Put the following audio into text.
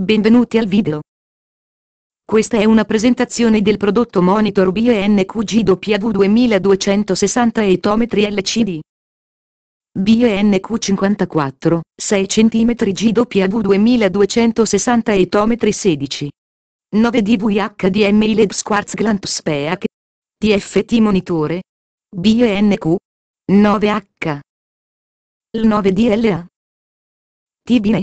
Benvenuti al video. Questa è una presentazione del prodotto monitor BNQGW2260 e itometri LCD. BNQ54, 6 cm GW2260 e itometri 16. 9 DVH HDMI LED Quartz Glant SPEAC. TFT monitore. BNQ. 9H. L9DLA. TBE.